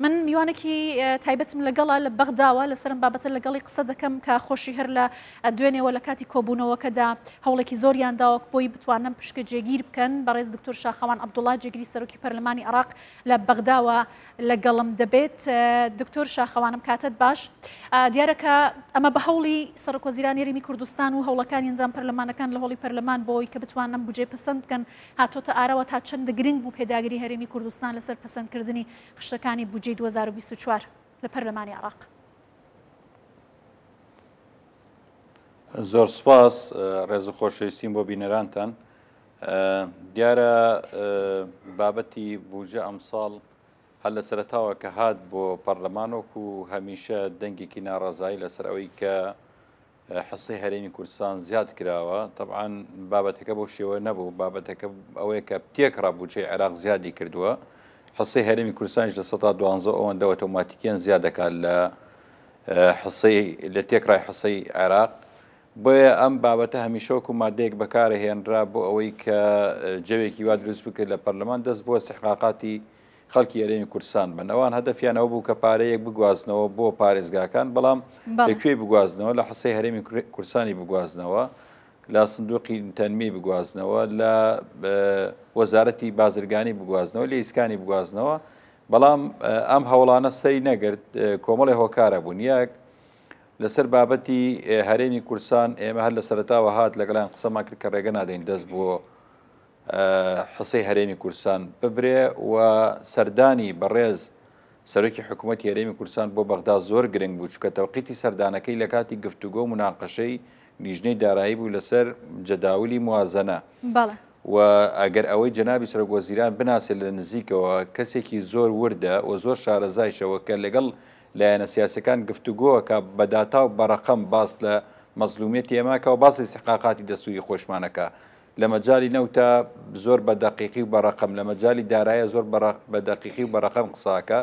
من میوانێکی تایبەتم لەگەڵا لە بەغداوە لەسرم بابەتە لەگەڵی قسە دەکەم کە خۆشی هەر لە دوێنێەوە لە کاتی کۆبوونەوەکەدا هەوڵێکی زۆریان داوەک بۆی بتوانم پشکە جێگیر بکەن بەڕێز دکتۆر شاخەوان عبدوڵا جێگیری سەرۆکی پەرلمانی عراق لە بەغداوە لەگەڵم دەبێت دکتۆر شاخەوانم کاتت باش دیارەکە ئەمە بە هەوڵی سەرکۆزیران ێریمی کوردستان و هەوڵەکان ئنجام پەرلەمانەکان لە هۆڵی پەرلەمان بۆی کە بتوانم بجێ پسند بکەن هاتۆتە ئارەوە تا چەند گرنگ بوو پێداگری هەرێمی کوردستان لەسەر پسندکردنی خشتەکانی بجێ بجێ 2024 لە پەرلەمانی عراق. زۆر سپاس ڕێز خۆشەویستیم بۆ بینەرانتان دیارە بابەتی بوجە ئەمساڵ هەل لە سەرتاوە کە هات بۆ پەرلەمانۆک و هەمیشە دەنگێکی ناڕازایی لەسەر ئەوەی کە حسی هەرێمی کوردستان زیاد کراوە طبعاان بابەتەکە بۆ شێوە نەبوو بابەتەکە ئەوەیە کە پتێک ڕابوچەی عێراق زیادی کردووە. حسەی هەرمی کوردستانیش لە 12 ئەوەندە ئۆتۆماتیکیان زیاد دەکات لە حسی لە تێکڕای حسی عێراق بۆیە ئەم بابەتە هەمیشەوەک و مادەیەک بەکارە هێنرا بۆ ئەوەی کە جەوێکی وا دروست بکرد لە پەرلەمان دەست بۆ استحقاقاتی خەڵکی یارێمی کورسان بن ئەوان هەدەفیانەوە بوو کە پارەیەک بگوازنەوە بۆ پارێزگاکان بەڵام لەکوێ بگوازنەوە لە حسی هەرێمی کورسانی بگوازنەوە لە سندوقی تەنمی بگوازنەوە لە وەزارەتی بازرگانی بگوازنەوە لە ئیسکانی بگوازنەوە بەڵام ئەم هەوڵانە سەی نەگرت کۆمەڵی هۆکارە بوون یەک لەسەر بابەتی هەرێمی کورسان ئێمە هەر لە سەرتاوە هات لەگەڵیان قسەمان کرد کە ڕێگە نادەین دەست بووە حسەی هەرێمی کورسان ببرێ و سەردانی بەڕێز سەرۆکی حکوومەت هەرێمی کورسان بۆ بەغدا زۆر گرنگ بوو چکە تەوقیتی سەردانەکەی لە کاتی گفتوگۆ و مناقەشەی نیژنەی دارایی بوو لەسەر جەداولی موازەنە و ئەگەر ئەوەی جەنابی سرگۆزیران بناسێت لە نزیکەوە کەسێکی زۆر وردە و زۆر شارەزایشەوە کە لەگەڵ لایەنە سیاسەکان گفتوگۆە کە بەداتا و بەڕقم باس لە مەزلومێتی ئێماکە و باسی سقاقاتی دەسووی خۆشمانەکە لە مەجای نەوتە زۆر بە دقیقی و بەڕقم لە مەجای دارایە زۆر بە دقیقی و بەڕقم قساکە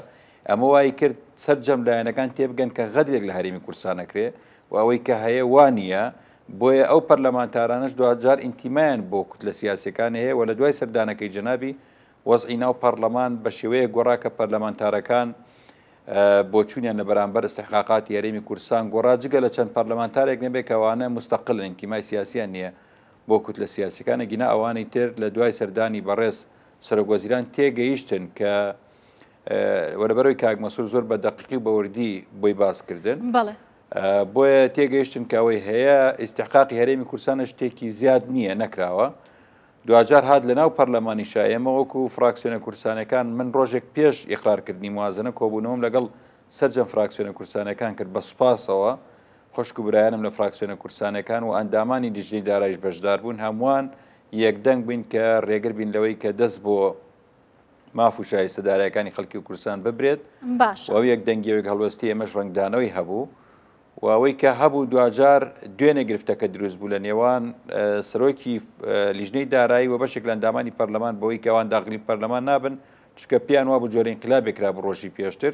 ئەمە وای کرد سەررجەم لایەنەکان تێبگەن کە غەدرێک لە هەرمی کورسانەکرێ و ئەوەی کە هەیە وانە بۆیە ئەو پەرلەمانتارانش دوجار ئینتیمایان بۆ کوت لە سیاسەکان هەیە و لە دوای سەردانەکەی جنابی وەزئی ناو پەرلەمان بە شێوەیە گۆڕاکە پەرلەمانتارەکان بۆ چونیان لە بەرامبەر استحقاقات یاریمی کورسان گۆڕا جگە لە چەند پەرلەمانتارێک نەبێکەوانە مستەقل ئینتیمای سیاسیان نییە بۆ کوت لە سیاسەکانە گینە ئەوانی تر لە دوای سەردانی بەڕێز سەرۆگۆزیران تێگەیشتن کە وەرەبەرەوەی کاگمەسور زۆر بە دەقیقی بەوردی بۆی باسکردن بەڵێ بۆیە تێگەیشتن کەوەی هەیە ئیسحقاقی هەرێمی کورسانە شتێکی زیاد نییە نەکراوە دوجار هاات لە ناو پەرلەمانی شایەمەوەکو فراکسیۆنە کورسانەکان من ڕۆژێک پێش ئیقرارکردنی موازنە کۆبوونەوەم لەگەڵ سەررجەم فراکسیۆنە کورسانەکان کرد بە سوپاسەوە خشک و برایانم لە فراکسیۆنە کورسانەکان و ئەندامانی دیژنی دارایش بەشدار بوون هەمووان یەکدەنگ بووین کە ڕێگر بین لەوەی کە دەست بۆ ماف و شایستەدارایەکانی خەڵکی و کورسان ببرێت باش ئەو یەک دەنگیەوەی هەڵوەستی ئەمەش ڕنگدانەوەی هەبوو واوەی کە هەبوو دوجار دوێنێ گرفتەکە دروست بوو لە نێوان سەرۆکی لیژنەی دارایی و بەشێک لە ئەندامانی پەرلەمان بەوەی کەوان داغلی پەرلەمان نابن چکە پیان وا بۆ جۆرە انقلابێکرا بە ڕۆژی پێشتر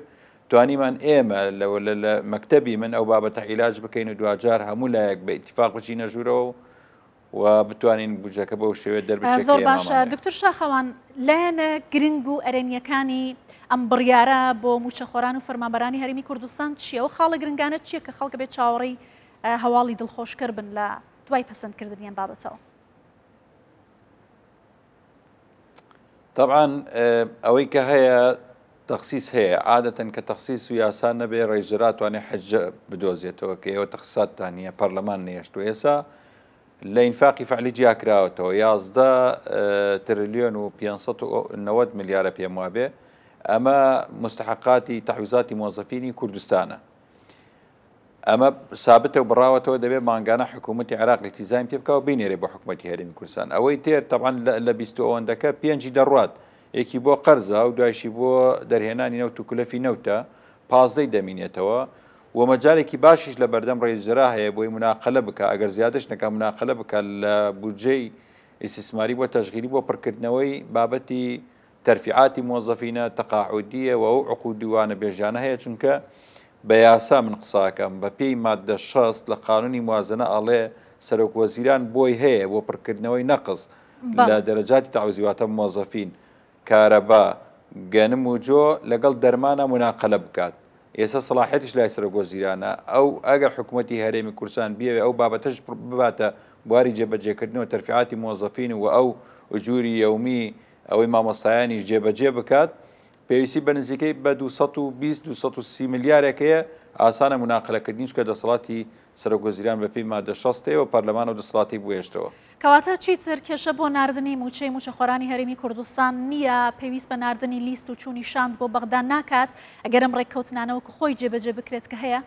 توانیمان ئێمە لە مەکتتەبی من ئەو بابەتە عیلاج بکەین و دوجار هەموو لایەک بە ئتیفاق بچینە ژوورەوە و بتوانین بجەکە بەو شێوێت دەرب زۆر باشە دکتور شاخەوان لایەنە گرنگ و ئەرێنیەکانی ئەم بڕیارە بۆ موچەخۆران و فەرمابەرانی هەرمی کوردستان چییە و خاڵە گرنگانە چییە کە خەڵکە بێت چاوەڕی هەواڵی دڵخۆشکر بن لە دوای پەسەندکردنیان بابەتەوە. طبعاً ئەوەی کە هەیە تخصیص هەیە عادەتەن کە تخصیص و یاسان نەبێ ڕێژراتوانێ حەجە بدۆزیێتەوە کە ئێوە تەخصاتتان نیە پەرلەمان نێشت و ئێسا لە ئینفاقی فعلی جیاکراوەتەوە یازدە تریلیۆن و 590 میلیارە پێم وابێ ئەمە مستحقاتی تەحویزاتی مۆزەفینی کوردستانە ئەمە سابتە و بڕاوەتەوە دەبێت ماگانە حکوومەتتی عراقی تیزان پێ بکەوە بینێرێ بە حکوومەتتی هەرمی کوردستان ئەوەی تێر تەبان لە بیستەوەندەکە پێنجی دەڕات یەکی بۆ قەرزە و دوایشی بۆ دەرهێنانی نەوت و کولەفی نەوتە پازدەی دەمینێتەوە ومەجارێکی باشیش لە بەردەم ڕێزرا هەیە بۆی مناقلە بکە ئەگەر زیادش نەکە مناقلە بکە لە بورجەی ئیسیسماری بۆ تەژغیری بۆ پڕکردنەوەی بابەتی تەرفعاتی مۆزەفینە تەقاعودیە و ئەو عقودیوانە بێژیانە هەیە چونکە بە یاسا من قساکەم بە پێی مادە شەست لە قانونی موازنە ئاڵێ سەرۆکوەزیران بۆی هەیە بۆ پڕکردنەوەی نەقز لە دەرەجاتی تاوزیواتە مۆزەفین کارەبا گەنم و جۆ لەگەڵ دەرمانە مناقلە بکات ئێستا سەلاحەتیش لای سرەگۆزیرانە او ئەگەر حکوومەتتی آو کورسان بیاوێ ئەو بابەتەش بباتە بواری جێبەجێکردنەوە ترفیعات موظفین و او اجوری یومی ئەوەی مامۆستایانیش جێبەجێ بکات پێویستی بە نزیکەی 220 230 میلیارێکەیە ئاسانە مناقلەکردنیش کە دەسەڵاتی سەرۆگۆزیران بە پێی مادە شەستەوە پەرلەمان و دەسڵاتی بێشتەوە کەواتە چی زرکێشە بۆ نردنی موچەی موچەخۆرانی هەرمی کوردستان نییە پێویست بە نردنی لیست و چوونی شانس بۆ بەغدا ناکات ئەگەرم ڕێککەوتنانەوە کە خۆی جێبەجێ بکرێت کە هەیە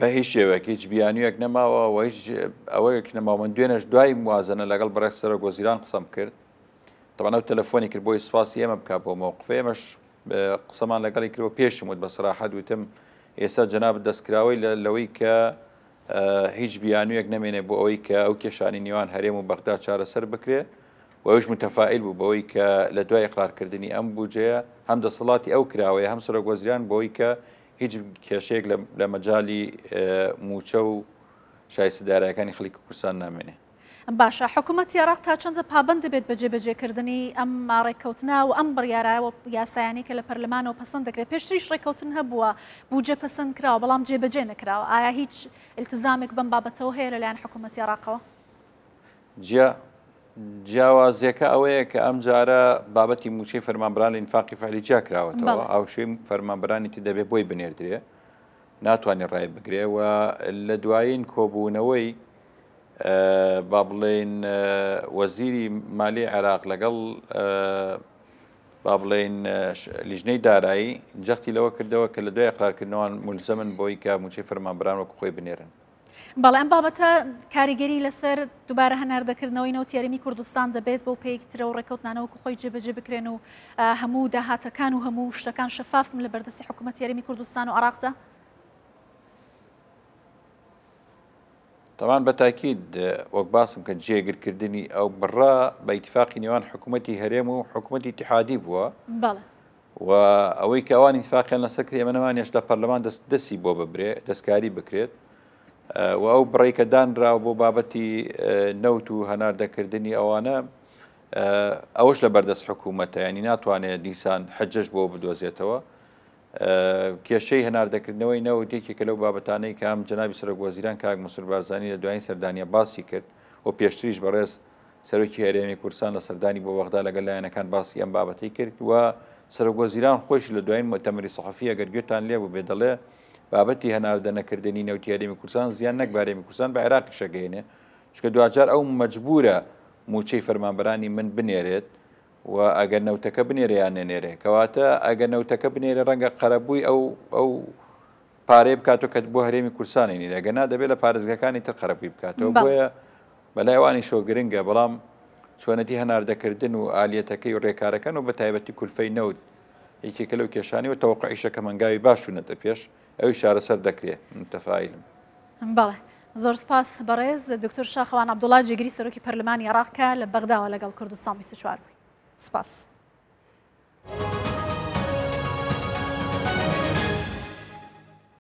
بە هیچ شێوەک هیچ بیانویەک نەماوە و هیچ ئەوەیەک نەماوە من دوێنش دوای موازنە لەگەڵ بەڕێ سەرۆ گۆزیران قسەم کرد تەوانە تەلەفۆنی کرد بۆی سپاسی ئێمە بک بۆ مۆقفێمەش قسەمان لەگەڵی کرەوە پێشم وت بە سراحەت وتم ئێستا جناب دەستکراوەی لە لەوەی کە هیچ بیانویەک نامێنێ بۆ ئەوەی کە ئەو کێشانی نێوان هەرێم و بەغدا چارەسەر بکرێ و ئەوش متەفائل بوو بەوەی کە لە دوای قرارکردنی ئەم بجەیە هەم دەسەڵاتی ئەو کراوەیە هەم سرە گۆزیان بۆی کە هیچ کێشەیەک لە مەجای موچە و شایسەدارایەکانی خلیک کورسان نامێنێ باشە حکوومەت عراق تا چەندە پابند دەبێت بە جێبەجێکردنی ئەم ماڕێککەوتنا و ئەم بڕیاراوە یاسایانی کە لە پەرلەمانەوە پسند دەکرێت پێشتریش ڕێککەوتن هەبووە بوجە پسند کراوە بەڵام جێبەجێ نەکراوە ئایا هیچ التزامێک بم بابەتەوە هەیە لەلایەن حکوومەتی عراقەوە جیا جیاوازیەکە ئەوەیە کە ئەم جارە بابەتی موچەی فەرمانبران لە ئینفاقی فعلیجیا کراوەتەوە ئاوشێ فەرمانبرانیتی دەبێت بۆی بنێردرێ ناتوانین ڕای بگرێەوە لە دوایین کۆبوونەوەی با بڵێن وەزیری مالی عێراق لەگەڵ با بڵێن لیژنەی دارایی جەختی لەوە کردەوە کە لە دوای قرارکردنەوەن مولزە من بۆی کە موچی فەرمانبران وەک خۆی بنێرن. بەڵام بابەتە کاریگەری لەسەر دووبارە هەناردەکردنەوەی نەوتیارمی کوردستان دەبێت بۆ پێیکترە و ڕێکوتنانەوەکە خۆی جێبەجێ بکرێن و هەموو داهاتەکان و هەموو شتەکان شەفاف من لە بەردەستی حکوومەت یاریمی کوردستان و عراقدا؟ طبعا بەتاکید وەک باسم کە جێگرکردنی ئەو بڕا بە ئیتفاقی نێوان حکوومەتتی هەرێم و حکوومەتتی تحادی بووە و ئەوەی کەوان ئیتفاقیان لەسەر ئێمەوانیش لە پەرلەمان دەست دەسی بۆ ببرێ دەستکاری بکرێت و ئەو بڕێککە دانراوە بۆ بابەتی نەوت و هەناردەکردنی ئەوانە ئەوش لە بەردەست حکوومەتە ینی ناتوانێت دیسان حەجەش بۆ بدۆزێتەوە کێشەی هەناردەکردنەوەی نەوەتێکی کە لەو بابەتانەی کە ئەم جنابی سەرۆک وەزیران کاک مسلبارزانانی لە دوایین سەردانیا باسی کرد و پێشتریش بەڕێز سەرۆکی هەرێمی کورسان لە سەردانی بۆ وەغدا لەگەل لایەنەکان باسی ئەم بابەتی کرد و سەرۆک وەزیران خۆش لە دوایین مەتەمەری سەحفی ئەگەر گوێتان لێ بوو بێدەڵێ بابەتی هەناردەنەکردنی نەوتی هەرێمی کورسان زیان نەک بارێمی کورسان بە عێراق شەگەینێ چکە دوجار ئەو مەجبورە موچەی فەرمانبرانی من بنێرێت و ئەگەر نەوتەکە بنێریان نێنێرێ کەواتە ئەگە نەوتەکە بنێرە ڕەنگە قەرەبووی ئەو ئەو پارێ بکاتۆ کە بۆ هەرێمی کورسانی نی لەگەنا دەبێت لە پارێزگەکانی تر قەرەبووی بکاتەوە بۆیە بەلایوانی شۆگرنگە بەڵام چۆنەتی هەناردەکردن و ئالیەتەکەی و ڕێکارەکەن و بە تایبەتی کولفەی نەوت یەکێکە لەو کێشانی و تەوقعیشەکە منگاوی باش و نەتە پێش ئەوی شارەسەر دەکرێت متەفاعلم بەڵێ زۆر سپاس بەڕێز دکتۆر شاخەوان عبدوڵا جێگری سەرۆکی پەرلمانی عراقکە لە بەغداوە لەگەڵ کوردستان 24 بووی Spas.